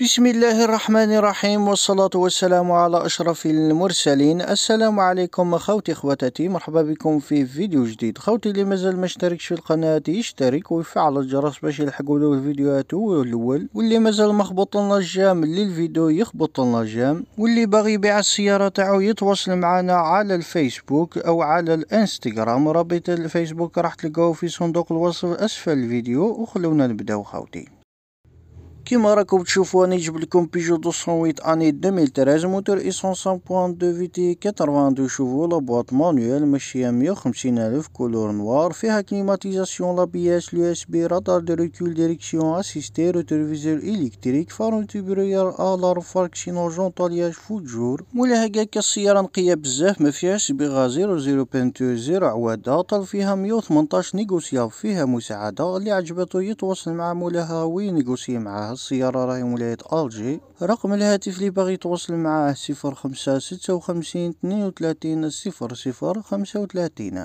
بسم الله الرحمن الرحيم والصلاة والسلام على أشرف المرسلين السلام عليكم خوتي أخواتي مرحبا بكم في فيديو جديد خوتي اللي مازال ما اشتركش في القناة يشترك ويفعل الجرس باش يلحقوا له الفيديوهات الأول واللي مازال مخبط لنا الجام للفيديو يخبط لنا الجام واللي باغي يبيع السيارة تاعو يتواصل معنا على الفيسبوك أو على الانستغرام رابط الفيسبوك راح تلقاوه في صندوق الوصف أسفل الفيديو وخلونا نبداو خوتي كيما راكم تشوفوا انا جبت لكم بيجو 208 اني 2013 موتور ايسون 100.2 في تي 82 شوفوا لا بواط مانويل ماشيه 150 الف كولور نوار فيها كليماتيزاسيون اس لو اس بي رادار دو ريكول ديريكسيون اسيستي روتروفيزور الكتريك فارون تيبريير الار فارك سينوجون طالياج فوت جور مولا هكا السياره نقيه بزاف ما فيهاش زيرو زيرو بنتو زيرو عواده طل فيها 118 نيغوسياب فيها مساعده اللي عجبته يتواصل مع مولاها وينيغوسي معاها السيارة راهي ولاية ألجي رقم الهاتف اللي باغي يتواصل معاه صفر خمسة ستة وخمسين اثنين وثلاثين صفر صفر خمسة وثلاثين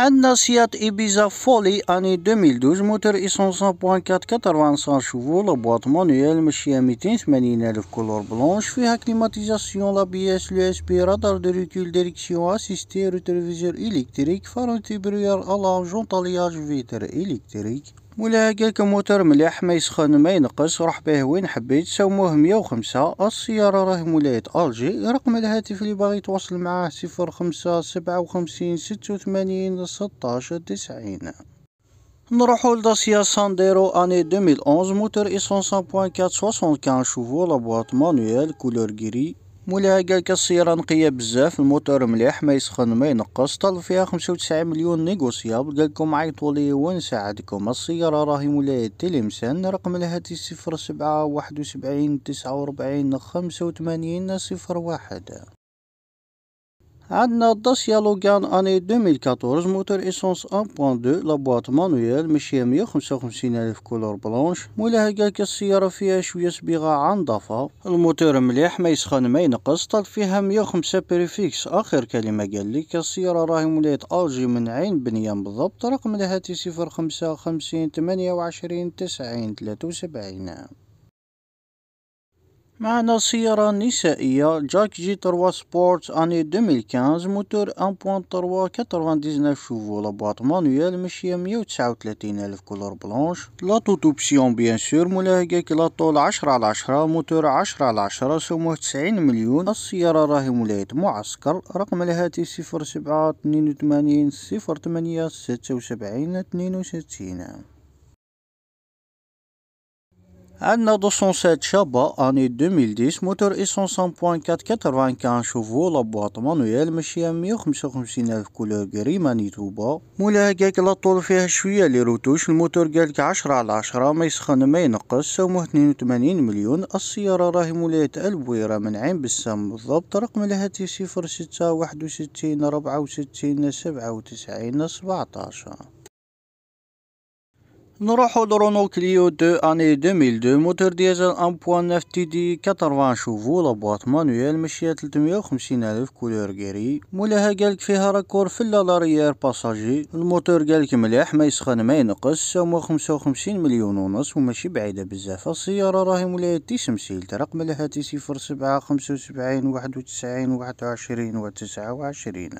عندنا سيات إبيزا فولي أني 2012 موتور إيسونس 1.4 85 شوفو لابواط مانيوال ماشية 280 ألف كولور بلونش فيها كليماتيزاسيون لابياس لو اس بي رادار دو ريكول ديريكسيون أسيستي روتروفيزور إلكتريك فارونتي تيبريور ألا جونطالياج فيتر إلكتريك ولا هكاك موتور مليح ما يسخن ما ينقص روح به وين حبيت سوموه مية وخمسة السيارة راه مولاية الجي رقم الهاتف اللي باغي يتواصل معاه صفر خمسة سبعة وخمسين ستة وثمانين ستاش تسعين نروحو لداسيا سانديرو اني دوميل اونز موتور ايسون 100.4 كان شوفو لا بواط مانويل كولور غري مولاها قالك السيارة نقية بزاف الموتور مليح ما يسخن ما ينقص طلب فيها خمسة وتسعين مليون نيغوسيابل قالكم عيطوا لي ونساعدكم السيارة راهي مولاية تيليمسان رقم الهاتف صفر سبعة واحد وسبعين تسعة وربعين خمسة وثمانين صفر واحد عندنا داسيا لوغان اني 2014 موتور ايسونس 1.2 لابواط مانويل مشي 155 الف كولور بلونش مولاها قالك السيارة فيها شوية صبيغة ضفا الموتور مليح ما يسخن ما ينقص طال فيها 105 بريفيكس اخر كلمة قالك السيارة راهي مولاية الجي من عين بنيان بالضبط رقم الهاتف تي صفر خمسة خمسين ثمانية معنا سيارة نسائية جاك جي تروا سبورت اني 2015 موتور 1.3 99 شوفو لابواط مانويال ماشية 139 الف كولور بلونش لا توت بيان سور ملاهقك لا طول 10 على 10 موتور 10 على 10 سموه 90 مليون السيارة راهي مولاية معسكر رقم الهاتف 07 82 08 76 62 عندنا 207 شابة اني 2010 موتور ايسونس 1.4 95 شوفو لابواط مانويل ماشية 155 الف كولور جري مانيتوبا مولاها قالك لاطول فيها شوية لي روتوش الموتور قالك 10 على 10 ما يسخن ما ينقص سومه 82 مليون السيارة راهي مولاية البويرة من عين بسام بالضبط رقم الهاتف 06 61 64 97 17 نروحو لرونو كليو دو اني 2002 موتور ديزل 1.9 تي دي 80 شوفو لابواط مانويل مشية 350 الف كولور غيري مولاها قالك فيها راكور في لاريير باساجي الموتور قالك مليح ما يسخن ما ينقص سمو 55 مليون ونص وماشي بعيدة بزاف السيارة راهي مولاها سمسيل رقم لها تي 07 75 91 21 و 29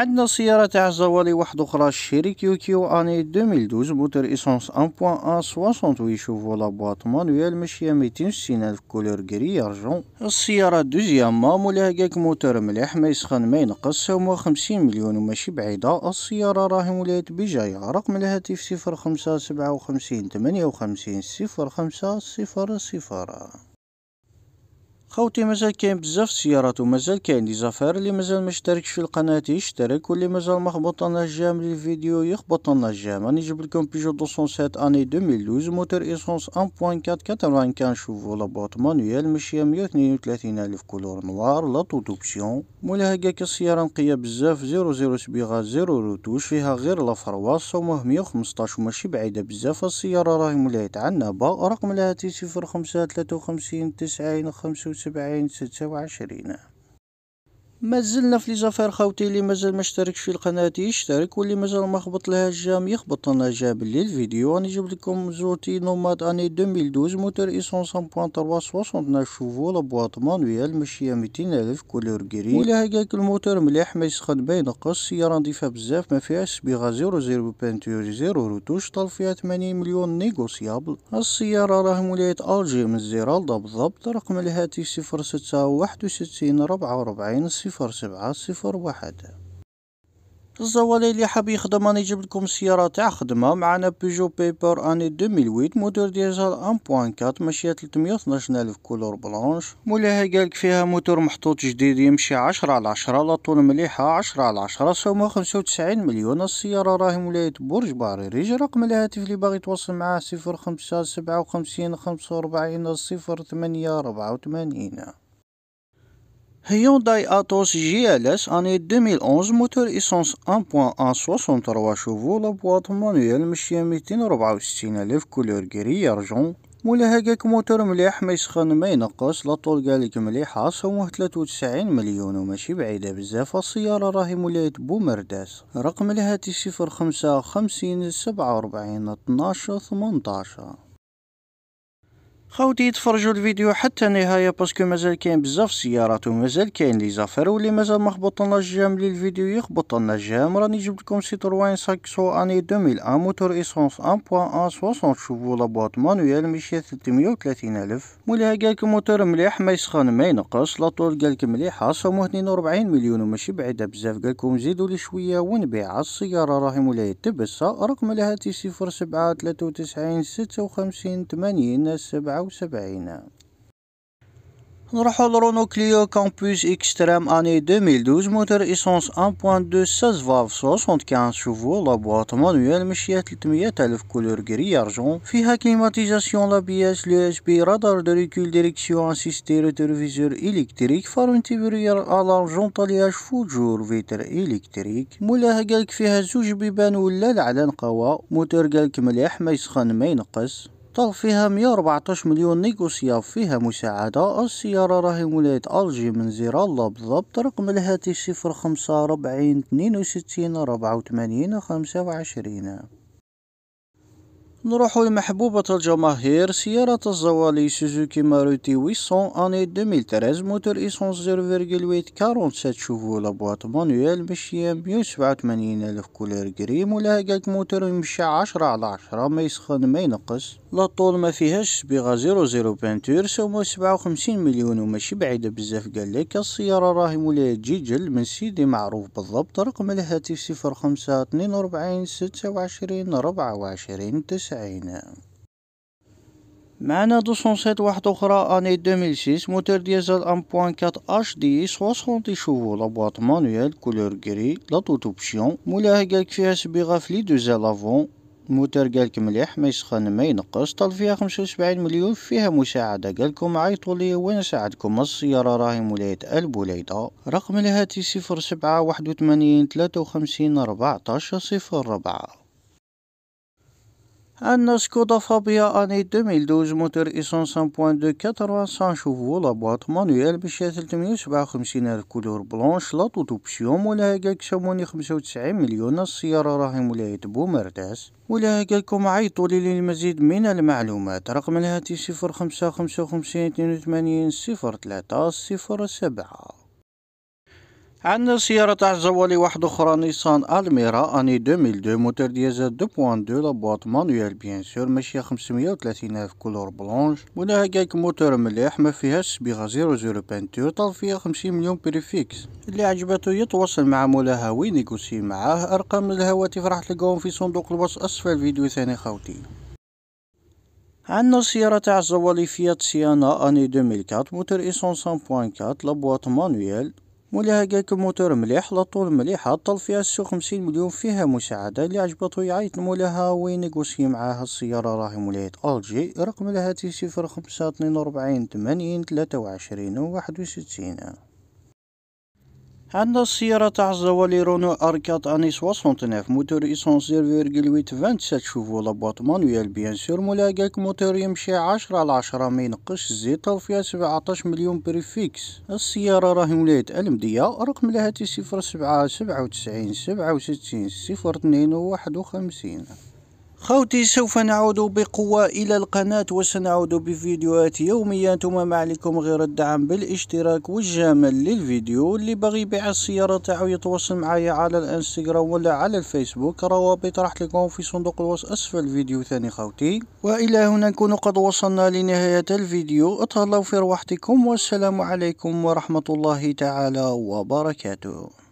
عندنا سيارة تاع الزوالي واحد أخرى شيري كيو كيو أني 2012 موتور إيسونس 1.1 68 شوفو بواط مانويل ماشية 260 ألف كولور كري أرجون السيارة دوزيام ما كاك هكاك موتور مليح ما يسخن ما ينقص هما 50 مليون وماشي بعيدة السيارة راهي مولات بجاية رقم الهاتف 05 57 58 05 صفر خوتي مازال كاين بزاف السيارات ومازال كاين لي زافير اللي مازال ما في القناه يشترك واللي مازال ما خبطنا الجام للفيديو يخبط لنا الجام راني جبت لكم بيجو 207 اني 2012 موتور ايسونس 1.4 95 شوفو لا لابوط مانويل ماشيه 132 الف كولور نوار لا تو دوبسيون مولا هكاك السياره نقيه بزاف 00 سبيغا 0 روتوش فيها غير لا فرواس صومه 115 وماشي بعيده بزاف السياره راهي مولاي تعنبه رقم لها تي 05 53 90 75 سبعين ستة وعشرين مازلنا في لي زافير خاوتي اللي مازال ما في القناه يشترك واللي مازال ما خبط لها الجام يخبط لنا جاب لي الفيديو راني جبت لكم زورتي نوماد اني 2012 موتور ايسونس 1.3 69 شوفو بواط مانويل ماشي 200000 كولور غري ولا هكاك الموتور مليح ما يسخن باين قص السياره نظيفه بزاف ما فيهاش صبيغه زيرو زيرو بانتور زيرو روتوش طال فيها 80 مليون نيغوسيابل السياره راه مولات الجي من الزيرال بالضبط رقم الهاتف 06 61 44 صفر سبعة صفر واحد الزوالي اللي حاب يخدم راني يجيب لكم سيارة تاع خدمة معنا بيجو بيبر اني 2008 موتور ديزل 1.4 ماشية 312 الف كولور بلونش مولاها قالك فيها موتور محطوط جديد يمشي 10 على 10 لطول مليحة 10 على 10 سومها 95 مليون السيارة راهي مولاية برج باريريج رقم الهاتف اللي باغي يتواصل معاه 05 57 45 08 84 Hyundai Atos GLS année 2011 moteur essence 1.1 63 la boîte manuelle مشية 264 ألف كولور جري يرجون مولا هكاك موتور مليح ما يسخن ما ينقص لا طول قالك مليحة سموه 93 مليون وماشي بعيدة بزاف السيارة راهي مولاية بومرداس رقم الهاتف 05 50 47 12 18 خاوتي تفرجوا الفيديو حتى نهايه باسكو مازال كاين بزاف السيارات ومازال كاين لي زافير واللي مازال ما خبط لنا جام لي يخبط لنا جام راني جبت لكم سيتروين ساكسو اني 2001 موتور ايسونس 1.1 60 شوفو بواط مانويل مشي 330000 مولاها قالك موتور مليح ما يسخن ما ينقص لا طول قالك مليحه صومو 42 مليون وماشي بعيده بزاف قالكم زيدوا لي شويه ونبيع السياره راهي مولاها تبسه رقم لها تي 07 93 56 80 7 وسبعين نروحو لرونوكليو كامبوس اكستريم اني 2012 موتور ايسونس 1.2 16 فاف 75 شوفو لا بواط مانويل مشية 300 الف كولور غري ارجون فيها كليماتيزاسيون لابياس لو اس بي رادار دو ريكول ديريكسيون اسيستي ريتروفيزور الكتريك فار انتيبريور الارم جونطالياج فوجور فيتر الكتريك مولاها قالك فيها زوج بيبان ولا العلن قوا موتور قالك مليح ما يسخن ما ينقص طرفها 114 مليون نيغوسيا فيها مساعدة السيارة راهي مولاية ألجي من زيرالة بالضبط رقم الهاتف صفر خمسة ربعين اثنين وستين ربعة وثمانين خمسة وعشرين نروح لمحبوبة الجماهير سيارة الزوالي سوزوكي ماروتي 800 اني 2013 موتور ايسونس 0.8 كارون ست شوفو لابوات مانويل مشية 187 الف كولير قريم ولها قلت موتور يمشي 10 على 10 ما يسخن ما ينقص لا طول ما فيهاش سبيغا 00 بانتور سومو 57 مليون وماشي بعيدة بزاف قالك السيارة راهي مولاية جيجل من سيدي معروف بالضبط رقم الهاتف 05 42 26 24 تسعة 1991 معنا 207 أخرى أني 2006 موتور ديزل 1.4 اش 60 chevaux la شوفو manuelle couleur gris la toute option مولاها قالك فيها سبيغا في لي دوزال افون الموتور قالك مليح ما يسخن ما ينقص طل فيها 75 مليون فيها مساعدة قالكم عيطوا لي نساعدكم السيارة راهي مولايه البوليدة رقم الهاتف 07 81 53 14 04 أن سكودا فابيا أني 2012 موتور إيسانس 1.2 400 شوفو بواط مانويل بشيا 357 ألف كولور بلونش لا توتو بسيوم ولا هاكا ساموني 95 مليون السيارة راهي مولاية بومرداس ولا هاكاكم عيطوا لي للمزيد من المعلومات رقم الهاتف 0555 82 03 07 عندنا سيارة تاع الزوالي واحد أخرى نيسان ألميرا أني 2002 موتور ديزل 2.2 لابواط مانويل بيان سور ماشية 530 ألف كولور بلونج مولاها كاك موتور مليح ما فيهاش سبيغا زيرو زيرو بانتور طال فيها 50 مليون بريفيكس اللي عجبته يتواصل مع مولاها وينيكوسي معاه أرقام الهواتف راح تلقاهم في صندوق الوصف أسفل فيديو ثاني خوتي عندنا سيارة تاع الزوالي فيات سيانا أني 2004 موتور إيسون 1.4 لابواط مانويل مولاها قالك موتور مليح لطول مليح عطل فيها السوق خمسين مليون فيها مساعدة اللي عجبته يعيط مولاها وينيغوسي معاها السيارة راهي مولاية الجي رقم الهاتف صفر خمسة اثنين وربعين ثمانين ثلاثة وعشرين وواحد وستين عندنا السيارة تاع الزوالي رونو أركات أني 69 موتور إيسونس 0.8 شوفو لابوات مانويال بيان سور ملاقاك موتور يمشي 10 على 10 ما ينقصش الزيت وفيها 17 مليون بريفيكس السيارة راهي ولاية المدية رقم لها تي 07 97 67 02 51 خوتي سوف نعود بقوة إلى القناة وسنعود بفيديوهات يومية ثم ما عليكم غير الدعم بالاشتراك والجمال للفيديو اللي بغي يبيع السيارة تاعو يتواصل معايا على الانستغرام ولا على الفيسبوك روابط راح لكم في صندوق الوصف أسفل الفيديو ثاني خوتي وإلى هنا نكون قد وصلنا لنهاية الفيديو اتهلاو في رواحتكم والسلام عليكم ورحمة الله تعالى وبركاته